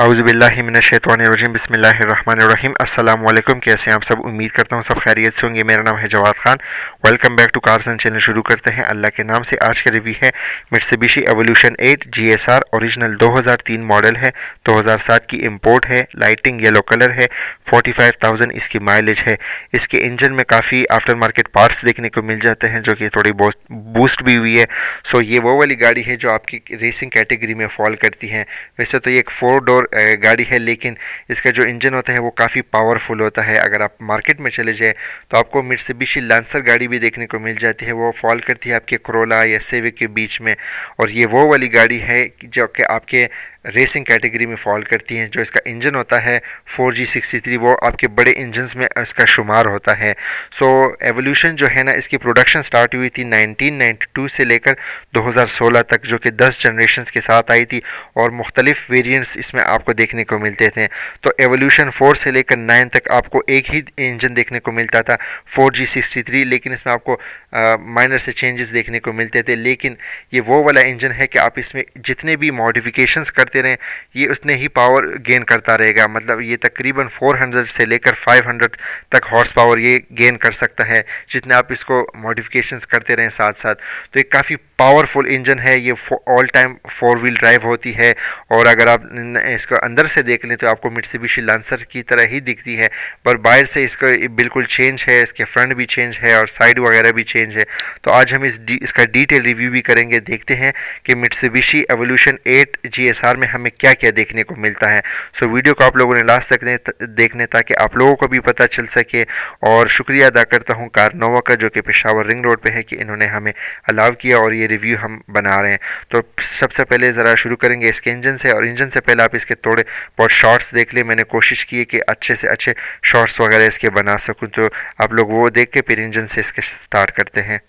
अउज़बिल्लिमिनशैतवानरजीम बसमीम अल्लाम कैसे आप सब उम्मीद करता हूँ सब खैरियत से होंगे मेरा नाम है Jawad Khan welcome back to Carson channel शुरू करते हैं अल्लाह के नाम से आज का रिव्यू है मिर्सबिशी एवोल्यूशन 8 दो हज़ार तीन मॉडल है दो हज़ार सात की इम्पोर्ट है लाइटिंग येलो कलर है फोटी फाइव थाउजेंड इसकी माइलेज है इसके इंजन में काफ़ी आफ्टर मार्केट पार्ट्स देखने को मिल जाते हैं जो कि थोड़ी बूस्ट भी हुई है सो ये वो वाली गाड़ी है जो आपकी रेसिंग कैटेगरी में फॉल करती है वैसे तो ये एक फोर डोर गाड़ी है लेकिन इसका जो इंजन होता है वो काफ़ी पावरफुल होता है अगर आप मार्केट में चले जाएँ तो आपको बिशी लांसर गाड़ी भी देखने को मिल जाती है वो फॉल करती है आपके करोला या सेविक के बीच में और ये वो वाली गाड़ी है जो कि आपके रेसिंग कैटेगरी में फॉल करती हैं जो इसका इंजन होता है 4G63 वो आपके बड़े इंजन में इसका शुमार होता है सो so, एवोल्यूशन जो है ना इसकी प्रोडक्शन स्टार्ट हुई थी 1992 से लेकर 2016 तक जो कि 10 जनरेशन के साथ आई थी और मुख्तलिफ वेरियंट्स इसमें आपको देखने को मिलते थे तो एवोल्यूशन फोर से लेकर नाइन तक आपको एक ही इंजन देखने को मिलता था फोर जी सिक्सटी थ्री लेकिन इसमें आपको माइनर से चेंजेस देखने को मिलते थे लेकिन ये वो वाला इंजन है कि आप इसमें जितने भी मॉडिफिकेशन करते रहें ये उतने ही पावर गेन करता रहेगा मतलब ये तकरीबन हंड्रेड से लेकर हंड्रेड तक हॉर्स पावर ये गेन कर सकता है जितने आप इसको मॉडिफिकेशन करते रहें साथ साथ तो ये काफ़ी पावरफुल इंजन है ये all time four wheel drive होती है और अगर आप इस इसको अंदर से देख लें तो आपको मिट्सबिशी लांसर की तरह ही दिखती है पर बाहर से इसका बिल्कुल चेंज है इसके फ्रंट भी चेंज है और साइड वगैरह भी चेंज है तो आज हम इस डी, इसका डिटेल रिव्यू भी करेंगे देखते हैं कि मिट्सबिशी एवोल्यूशन 8 जीएसआर में हमें क्या क्या देखने को मिलता है सो वीडियो को आप लोगों ने लास्ट तक देखने ताकि आप लोगों को भी पता चल सके और शुक्रिया अदा करता हूँ कारनोवा का जो कि पेशावर रिंग रोड पर है कि इन्होंने हमें अलाव किया और ये रिव्यू हम बना रहे हैं तो सबसे पहले ज़रा शुरू करेंगे इसके इंजन से और इंजन से पहले आप इसके थोड़े बहुत शॉर्ट्स देख लिए मैंने कोशिश की है कि अच्छे से अच्छे शॉर्ट्स वगैरह इसके बना सकूँ तो आप लोग वो देख के फिर इंजन से इसके स्टार्ट करते हैं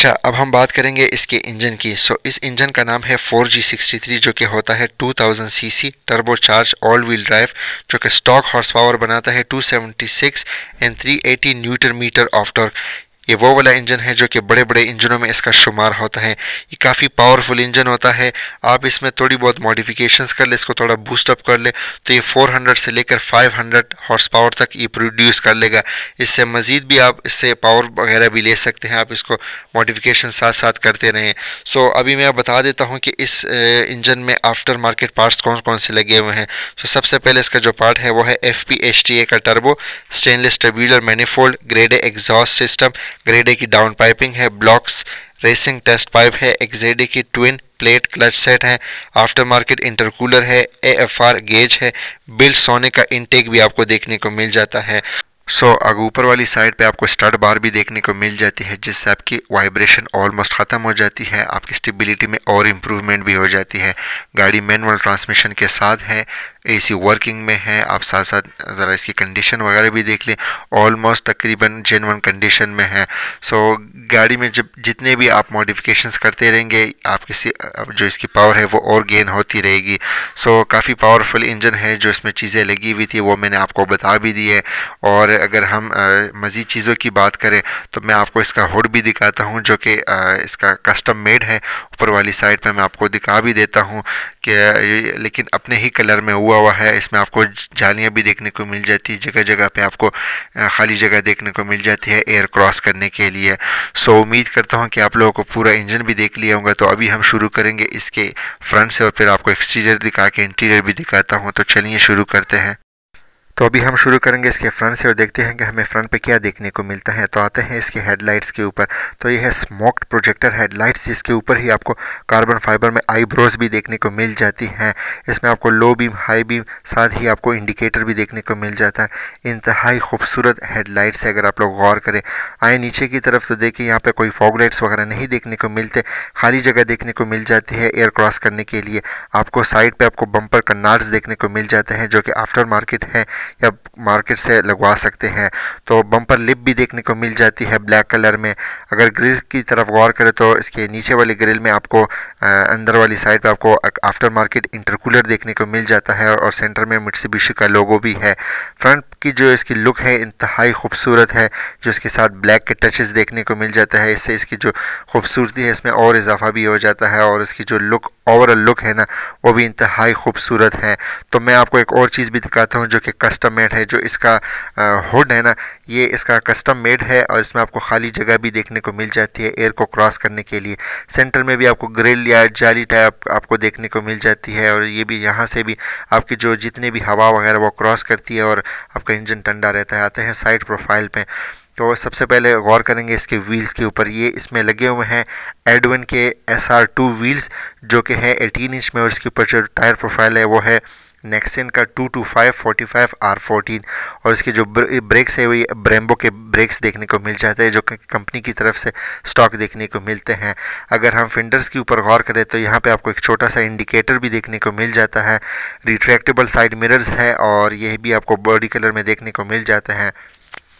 अच्छा अब हम बात करेंगे इसके इंजन की सो इस इंजन का नाम है 4G63 जो कि होता है 2000 CC turbo charge all wheel drive जो कि स्टॉक हॉर्स पावर बनाता है 276 and 380 newton metre of torque ये वो वाला इंजन है जो कि बड़े बड़े इंजनों में इसका शुमार होता है ये काफ़ी पावरफुल इंजन होता है आप इसमें थोड़ी बहुत मॉडिफ़िकेशन कर ले इसको थोड़ा बूस्टअप कर ले तो ये फोर से लेकर फाइव हॉर्स पावर तक ये प्रोड्यूस कर लेगा इससे मज़ीद भी आप इससे पावर वगैरह भी ले सकते हैं आप इसको मॉडिफिकेशन साथ साथ करते रहें सो अभी मैं बता देता हूँ कि इस इंजन में आफ्टर मार्केट पार्ट्स कौन कौन से लगे हुए हैं तो सबसे पहले इसका जो पार्ट है वो है एफ का turbo stainless tubular manifold grade exhaust system ग्रेडे की डाउन पाइपिंग है ब्लॉक्स रेसिंग टेस्ट पाइप है एक्जेडे की ट्विन प्लेट क्लच सेट है आफ्टर मार्केट इंटरकूलर है एएफआर गेज है बिल सोने का इनटेक भी आपको देखने को मिल जाता है सो so, अगर ऊपर वाली साइड पे आपको स्टार्ट बार भी देखने को मिल जाती है जिससे आपकी वाइब्रेशन ऑलमोस्ट ख़त्म हो जाती है आपकी स्टेबिलिटी में और इम्प्रूवमेंट भी हो जाती है गाड़ी मैनुअल ट्रांसमिशन के साथ है एसी वर्किंग में है आप साथ साथ ज़रा इसकी कंडीशन वगैरह भी देख लें ऑलमोस्ट तकरीबन जेनवन कंडीशन में है सो so, गाड़ी में जब जितने भी आप मॉडिफिकेशंस करते रहेंगे आप किसी जो इसकी पावर है वो और गेन होती रहेगी सो so, काफ़ी पावरफुल इंजन है जो इसमें चीज़ें लगी हुई थी वो मैंने आपको बता भी दी है और अगर हम मज़ीद चीज़ों की बात करें तो मैं आपको इसका हुड भी दिखाता हूँ जो कि इसका कस्टम मेड है ऊपर वाली साइड पर मैं आपको दिखा भी देता हूँ कि लेकिन अपने ही कलर में हुआ हुआ हुआ है इसमें आपको जालियाँ भी देखने को मिल जाती है जगह जगह पे आपको खाली जगह देखने को मिल जाती है एयर क्रॉस करने के लिए सो उम्मीद करता हूँ कि आप लोगों को पूरा इंजन भी देख लिया होगा तो अभी हम शुरू करेंगे इसके फ्रंट से और फिर आपको एक्सटीरियर दिखा के इंटीरियर भी दिखाता हूँ तो चलिए शुरू करते हैं तो अभी हम शुरू करेंगे इसके फ्रंट से और देखते हैं कि हमें फ्रंट पे क्या देखने को मिलता है तो आते हैं इसके हेडलाइट्स के ऊपर तो ये है स्मोक्ड प्रोजेक्टर हेडलाइट्स जिसके ऊपर ही आपको कार्बन फाइबर में आईब्रोज भी देखने को मिल जाती हैं इसमें आपको लो बीम हाई बीम साथ ही आपको इंडिकेटर भी देखने को मिल जाता है इंतहाई खूबसूरत हेडलाइट्स है अगर आप लोग गौर करें आए नीचे की तरफ तो देखिए यहाँ पर कोई फॉग लाइट्स वगैरह नहीं देखने को मिलते खाली जगह देखने को मिल जाती है एयर क्रॉस करने के लिए आपको साइड पर आपको बम्पर कन्नार्स देखने को मिल जाते हैं जो कि आफ्टर मार्केट है या मार्केट से लगवा सकते हैं तो बम्पर लिप भी देखने को मिल जाती है ब्लैक कलर में अगर ग्रिल की तरफ गौर करें तो इसके नीचे वाले ग्रिल में आपको अंदर वाली साइड पर आपको आफ्टर मार्केट इंटरकूलर देखने को मिल जाता है और सेंटर में मिट्सीबिशी का लोगो भी है फ्रंट की जो इसकी लुक है इंतहाई खूबसूरत है जो इसके साथ ब्लैक के टचेस देखने को मिल जाता है इससे इसकी जो खूबसूरती है इसमें और इजाफा भी हो जाता है और इसकी जो लुक ओवरऑल लुक है ना वो भी इंतहाई खूबसूरत है तो मैं आपको एक और चीज़ भी दिखाता हूँ जो कि कस्टम मेड है जो इसका हुड है ना ये इसका कस्टम मेड है और इसमें आपको खाली जगह भी देखने को मिल जाती है एयर को क्रॉस करने के लिए सेंटर में भी आपको ग्रिल या जाली टाइप आपको देखने को मिल जाती है और ये भी यहाँ से भी आपकी जो जितनी भी हवा वगैरह वो क्रॉस करती है और आपका इंजन ठंडा रहता है आते हैं साइड प्रोफाइल पर तो सबसे पहले गौर करेंगे इसके व्हील्स के ऊपर ये इसमें लगे हुए हैं एडवन के एस आर टू व्हील्स जो कि है एटीन इंच में और इसके ऊपर जो टायर प्रोफाइल है वो है नेक्सन का two two five forty five R fourteen और इसके जो ब्रेक्स है वही ब्रेम्बो के ब्रेक्स देखने को मिल जाते हैं जो कंपनी की तरफ से स्टॉक देखने को मिलते हैं अगर हम फिंडर्स के ऊपर गौर करें तो यहाँ पे आपको एक छोटा सा इंडिकेटर भी देखने को मिल जाता है रिट्रैक्टेबल साइड मिरर्स है और यह भी आपको बॉडी कलर में देखने को मिल जाते हैं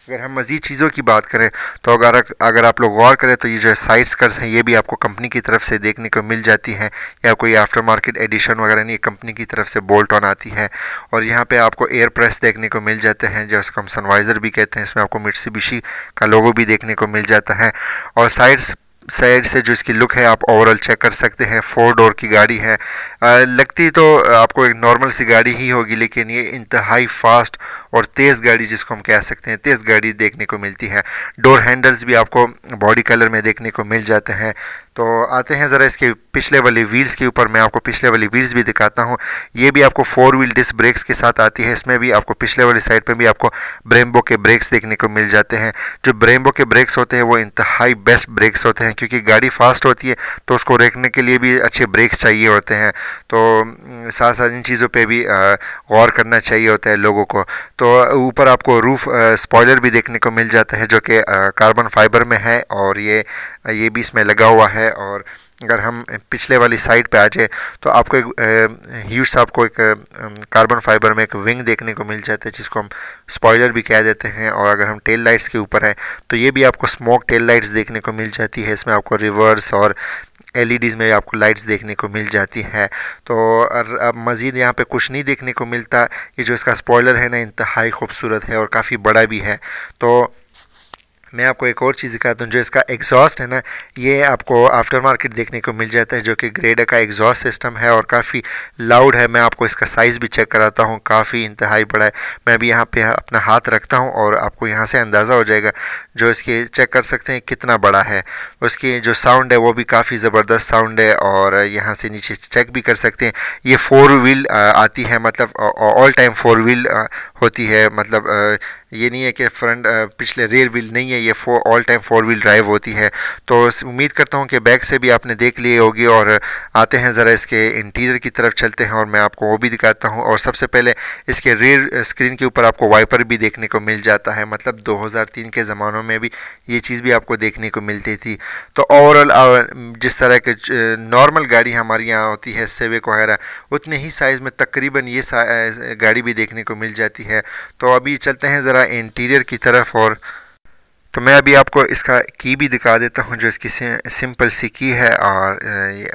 अगर हम मज़ीद चीज़ों की बात करें तो अगर अगर आप लोग गौर करें तो ये जो है साइड कर्ज हैं ये भी आपको कंपनी की तरफ से देखने को मिल जाती हैं या कोई आफ्टर मार्केट एडिशन वगैरह नहीं कंपनी की तरफ से बोल्ट ऑन आती है और यहाँ पे आपको एयर प्रेस देखने को मिल जाते हैं जो उसको हम सनवाइज़र भी कहते हैं इसमें आपको बिशी का लोगो भी देखने को मिल जाता है और साइड्स साइड से जो इसकी लुक है आप ओवरऑल चेक कर सकते हैं फोर डोर की गाड़ी है आ, लगती तो आपको एक नॉर्मल सी गाड़ी ही होगी लेकिन ये इंतहाई फास्ट और तेज़ गाड़ी जिसको हम कह सकते हैं तेज़ गाड़ी देखने को मिलती है डोर हैंडल्स भी आपको बॉडी कलर में देखने को मिल जाते हैं तो आते हैं ज़रा इसके पिछले वाली व्हील्स के ऊपर मैं आपको पिछले वाली व्हील्स भी दिखाता हूँ ये भी आपको फोर व्हील डिस्क ब्रेक्स के साथ आती है इसमें भी आपको पिछले वाली साइड पर भी आपको ब्रेम्बो के ब्रेक्स देखने को मिल जाते हैं जो ब्रेम्बो के ब्रेक्स होते हैं वो इंतहाई बेस्ट ब्रेक्स होते हैं क्योंकि गाड़ी फास्ट होती है तो उसको रेखने के लिए भी अच्छे ब्रेक्स चाहिए होते हैं तो साथ साथ इन चीज़ों पर भी गौर करना चाहिए होता है लोगों को तो ऊपर आपको रूफ स्पॉयलर भी देखने को मिल जाता है जो कि कार्बन फाइबर में है और ये ये भी इसमें लगा हुआ है और अगर हम पिछले वाली साइड पे आ जाए तो आपको एक ह्यूज आपको एक कार्बन फाइबर में एक विंग देखने को मिल जाता है जिसको हम स्पॉयलर भी कह देते हैं और अगर हम टेल लाइट्स के ऊपर हैं तो ये भी आपको स्मोक टेल लाइट्स देखने को मिल जाती है इसमें आपको रिवर्स और एलईडीज़ में आपको लाइट्स देखने को मिल जाती है तो अब मज़ीद यहाँ पे कुछ नहीं देखने को मिलता ये जो इसका स्पॉयलर है ना इंतहाई खूबसूरत है और काफ़ी बड़ा भी है तो मैं आपको एक और चीज़ दिखाता हूँ जो इसका एग्जॉस्ट है ना ये आपको आफ्टर मार्केट देखने को मिल जाता है जो कि ग्रेडर का एग्जॉस्ट सिस्टम है और काफ़ी लाउड है मैं आपको इसका साइज़ भी चेक कराता हूँ काफ़ी इंतहाई बड़ा है मैं भी यहाँ पे अपना हाथ रखता हूँ और आपको यहाँ से अंदाज़ा हो जाएगा जो इसके चेक कर सकते हैं कितना बड़ा है उसकी जो साउंड है वो भी काफ़ी ज़बरदस्त साउंड है और यहाँ से नीचे चेक भी कर सकते हैं ये फ़ोर व्हील आती है मतलब ऑल टाइम फोर व्हील होती है मतलब ये नहीं है कि फ्रंट पिछले रेयर व्हील नहीं है ये four all time four wheel drive होती है तो उम्मीद करता हूँ कि बैक से भी आपने देख ली होगी और आते हैं ज़रा इसके इंटीरियर की तरफ चलते हैं और मैं आपको वो भी दिखाता हूँ और सबसे पहले इसके रेयर स्क्रीन के ऊपर आपको वाइपर भी देखने को मिल जाता है मतलब तीन के ज़मानों में भी ये चीज़ भी आपको देखने को मिलती थी तो ओवरऑल जिस तरह के नॉर्मल गाड़ी हमारे यहाँ होती है सेवेक वगैरह उतने ही साइज़ में तकरीबन ये गाड़ी भी देखने को मिल जाती है तो अभी चलते हैं ज़रा पूरा इंटीरियर की तरफ और तो मैं अभी आपको इसका की भी दिखा देता हूँ जो इसकी सिंपल सी की है और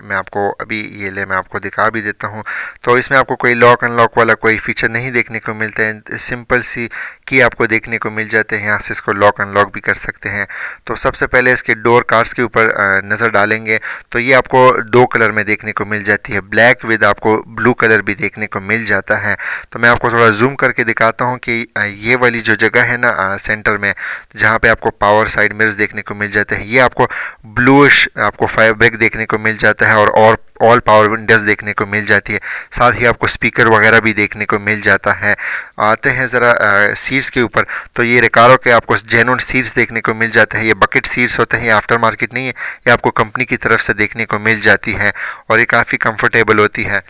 मैं आपको अभी ये ले मैं आपको दिखा भी देता हूँ तो इसमें आपको कोई लॉक अनलॉक वाला कोई फीचर नहीं देखने को मिलते हैं सिंपल सी की आपको देखने को मिल जाते हैं यहाँ से इसको लॉक अनलॉक भी कर सकते हैं तो सबसे पहले इसके डोर कार्ड्स के ऊपर नज़र डालेंगे तो ये आपको दो कलर में देखने को मिल जाती है ब्लैक विद आपको ब्लू कलर भी देखने को मिल जाता है तो मैं आपको थोड़ा जूम करके दिखाता हूँ कि ये वाली जो जगह है ना सेंटर में जहाँ पर आपको आपको पावर साइड मिरर्स देखने को मिल जाते हैं ये आपको ब्लूश आपको फैब्रिक देखने को मिल जाता है और और ऑल पावर विंडोज देखने को मिल जाती है साथ ही आपको स्पीकर वगैरह भी देखने को मिल जाता है आते हैं ज़रा सीट्स के ऊपर तो ये रिकारो के आपको जेन सीट्स देखने को मिल जाते हैं ये बकेट सीट्स होते हैं ये आफ्टर मार्केट नहीं है ये आपको कंपनी की तरफ से देखने को मिल जाती है और ये काफ़ी कम्फर्टेबल होती है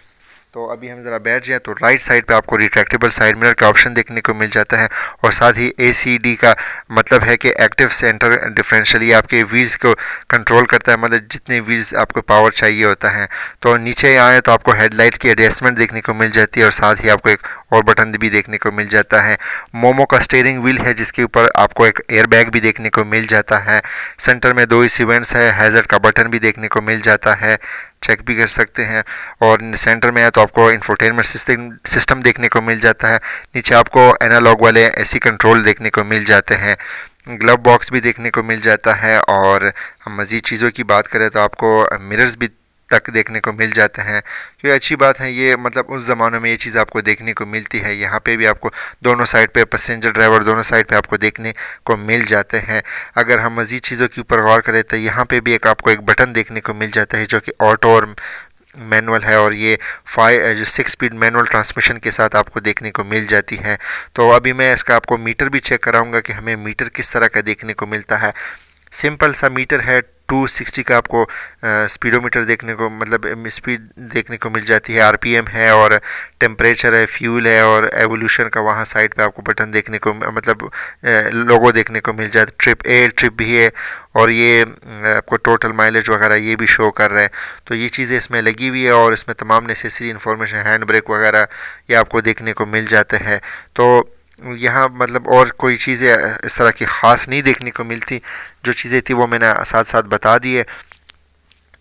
तो अभी हम ज़रा बैठ जाएँ तो राइट साइड पे आपको रिट्रैक्टेबल साइड मिरर का ऑप्शन देखने को मिल जाता है और साथ ही ए का मतलब है कि एक्टिव सेंटर डिफरेंशियल ये आपके व्हील्स को कंट्रोल करता है मतलब जितने व्हील्स आपको पावर चाहिए होता है तो नीचे आएँ तो आपको हेडलाइट की एडजस्टमेंट देखने को मिल जाती है और साथ ही आपको एक और बटन भी देखने को मिल जाता है मोमो का स्टेयरिंग व्हील है जिसके ऊपर आपको एक एयरबैग भी देखने को मिल जाता है सेंटर में दो ही सीवेंट्स है हैज़र का बटन भी देखने को मिल जाता है चेक भी कर सकते हैं और सेंटर में है तो आपको इन्फोटेनमेंट सिस्टम देखने को मिल जाता है नीचे आपको एनालॉग वाले एसी कंट्रोल देखने को मिल जाते हैं ग्लव बॉक्स भी देखने को मिल जाता है और मज़ीद चीज़ों की बात करें तो आपको मिरर्स भी तक देखने को मिल जाते हैं ये अच्छी बात है ये मतलब उस ज़माने में ये चीज़ आपको देखने को मिलती है यहाँ पे भी आपको दोनों साइड पे पैसेंजर ड्राइवर दोनों साइड पे आपको देखने को मिल जाते हैं अगर हम मज़ीद चीज़ों के ऊपर गौर करें तो यहाँ पे भी एक आपको एक बटन देखने को मिल जाता है जो कि ऑटो और मैनुअल है और ये फाइव जो सिक्स स्पीड मैनुअल ट्रांसमिशन के साथ आपको देखने को मिल जाती है तो अभी मैं इसका आपको मीटर भी चेक कराऊँगा कि हमें मीटर किस तरह का देखने को मिलता है सिंपल सा मीटर है 260 का आपको स्पीडोमीटर देखने को मतलब स्पीड देखने को मिल जाती है आरपीएम है और टेम्परेचर है फ्यूल है और एवोल्यूशन का वहाँ साइड पे आपको बटन देखने को मतलब लोगो देखने को मिल जाता है ट्रिप ए ट्रिप भी है और ये आपको टोटल माइलेज वगैरह ये भी शो कर रहे हैं तो ये चीज़ें इसमें लगी हुई है और इसमें तमाम नेसेसरी इन्फॉर्मेशन हैंड ब्रेक वगैरह ये आपको देखने को मिल जाते हैं तो यहाँ मतलब और कोई चीज़ें इस तरह की ख़ास नहीं देखने को मिलती जो चीज़ें थी वो मैंने साथ साथ बता दिए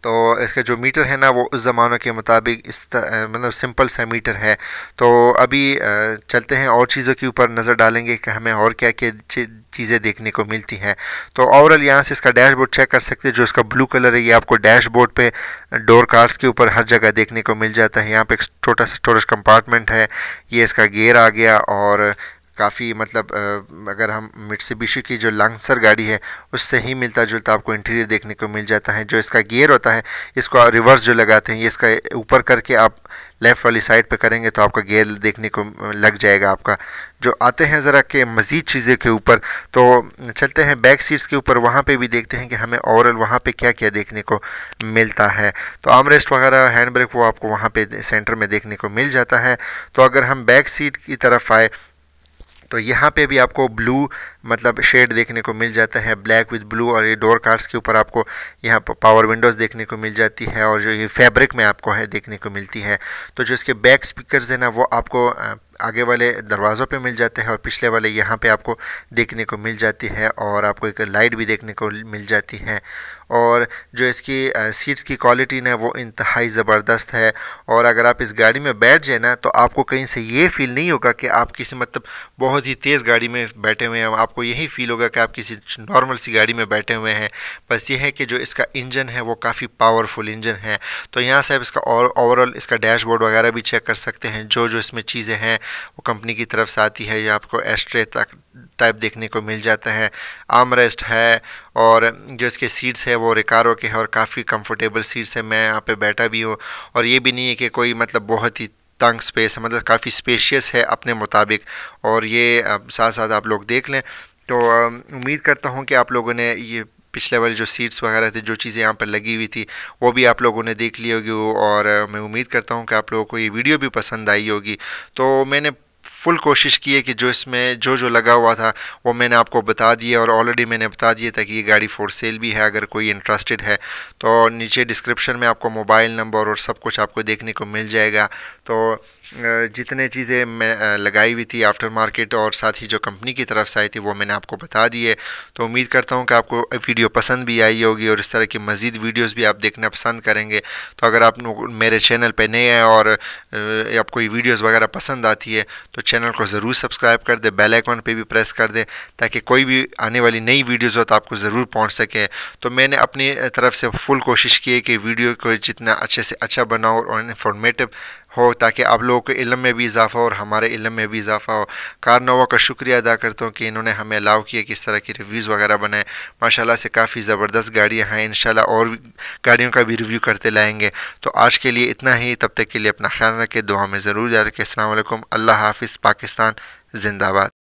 तो इसका जो मीटर है ना वो उस ज़मानों के मुताबिक इस मतलब सिंपल सा मीटर है तो अभी चलते हैं और चीज़ों के ऊपर नज़र डालेंगे कि हमें और क्या क्या चीज़ें देखने को मिलती हैं तो ओवरऑल यहाँ से इसका डैशबोर्ड चेक कर सकते हैं जो इसका ब्लू कलर है ये आपको डैशबोर्ड पे डोर कार्ड्स के ऊपर हर जगह देखने को मिल जाता है यहाँ पे एक छोटा सा स्टोरेज कंपार्टमेंट है ये इसका गेयर आ गया और काफ़ी मतलब अगर हम मिट्सिबिशी की जो लांगसर गाड़ी है उससे ही मिलता जुलता आपको इंटीरियर देखने को मिल जाता है जो इसका गियर होता है इसको रिवर्स जो लगाते हैं ये इसका ऊपर करके आप लेफ़्ट वाली साइड पे करेंगे तो आपका गियर देखने को लग जाएगा आपका जो आते हैं ज़रा के मज़ीद चीज़ें के ऊपर तो चलते हैं बैक सीट्स के ऊपर वहाँ पे भी देखते हैं कि हमें ओवरऑल वहाँ पे क्या क्या देखने को मिलता है तो आमरेस्ट वगैरह हैंड ब्रेक वो आपको वहाँ पे सेंटर में देखने को मिल जाता है तो अगर हम बैक सीट की तरफ आए तो यहाँ पे भी आपको ब्लू मतलब शेड देखने को मिल जाता है ब्लैक विद ब्लू और ये डोर कार्ड्स के ऊपर आपको यहाँ पर पावर विंडोज़ देखने को मिल जाती है और जो ये फैब्रिक में आपको है देखने को मिलती है तो जो इसके बैक स्पीकर्स हैं ना वो आपको आगे वाले दरवाज़ों पे मिल जाते हैं और पिछले वाले यहाँ पे आपको देखने को मिल जाती है और आपको एक लाइट भी देखने को मिल जाती है और जो इसकी सीट्स की क्वालिटी ना वो इंतहाई ज़बरदस्त है और अगर आप इस गाड़ी में बैठ जाए ना तो आपको कहीं से ये फील नहीं होगा कि आप किसी मतलब बहुत ही तेज़ गाड़ी में बैठे हुए हैं आपको यही फील होगा कि आप किसी नॉर्मल सी गाड़ी में बैठे हुए हैं बस ये है कि जो इसका इंजन है वो काफ़ी पावरफुल इंजन है तो यहाँ से आप इसका ओवरऑल इसका डैशबोर्ड वगैरह भी चेक कर सकते हैं जो जो इसमें चीज़ें हैं वो कंपनी की तरफ से आती है या आपको एस्ट्रे तक टाइप देखने को मिल जाता है आमरेस्ट है और जो इसके सीट्स है वो रिकारो के हैं और काफ़ी कंफर्टेबल सीट्स है मैं यहाँ पे बैठा भी हूँ और ये भी नहीं है कि कोई मतलब बहुत ही तंग स्पेस है मतलब काफ़ी स्पेशियस है अपने मुताबिक और ये साथ साथ आप लोग देख लें तो उम्मीद करता हूँ कि आप लोगों ने ये पिछले वाले जो सीट्स वगैरह थे जो चीज़ें यहाँ पर लगी हुई थी वो भी आप लोगों ने देख ली होगी और मैं उम्मीद करता हूँ कि आप लोगों को ये वीडियो भी पसंद आई होगी तो मैंने फुल कोशिश की है कि जो इसमें जो जो लगा हुआ था वो मैंने आपको बता दिया और ऑलरेडी मैंने बता दिया था कि ये गाड़ी फ़ोर सेल भी है अगर कोई इंटरेस्टेड है तो नीचे डिस्क्रिप्शन में आपको मोबाइल नंबर और सब कुछ आपको देखने को मिल जाएगा तो जितने चीज़ें मैं लगाई हुई थी आफ्टर मार्केट और साथ ही जो कंपनी की तरफ से आई थी वो मैंने आपको बता दी है तो उम्मीद करता हूँ कि आपको वीडियो पसंद भी आई होगी और इस तरह की मज़ीद वीडियोस भी आप देखना पसंद करेंगे तो अगर आप मेरे चैनल पर नए हैं और आपको ये वीडियोस वगैरह पसंद आती है तो चैनल को ज़रूर सब्सक्राइब कर दें बेल आइकन पे भी प्रेस कर दें ताकि कोई भी आने वाली नई वीडियोज़ हो तो आपको ज़रूर पहुंच सके तो मैंने अपनी तरफ से फुल कोशिश की है कि वीडियो को जितना अच्छे से अच्छा बनाओ और इन्फॉर्मेटिव हो ताकि आप लोगों के इलम में भी इजाफ़ा हो और हमारे इलम में भी इजाफ़ा हो कारनोवा का शुक्रिया अदा करता हूँ कि इन्होंने हमें अलाउ किया कि इस तरह की रिव्यूज़ वगैरह बनाए माशाल्लाह से काफ़ी ज़बरदस्त गाड़ियाँ हैं इन और गाड़ियों का भी रिव्यू करते लाएंगे तो आज के लिए इतना ही तब तक के लिए अपना ख्याल रखें दुआ में ज़रूर याद रखें अल्लाह हाफिज़ पाकिस्तान जिंदाबाद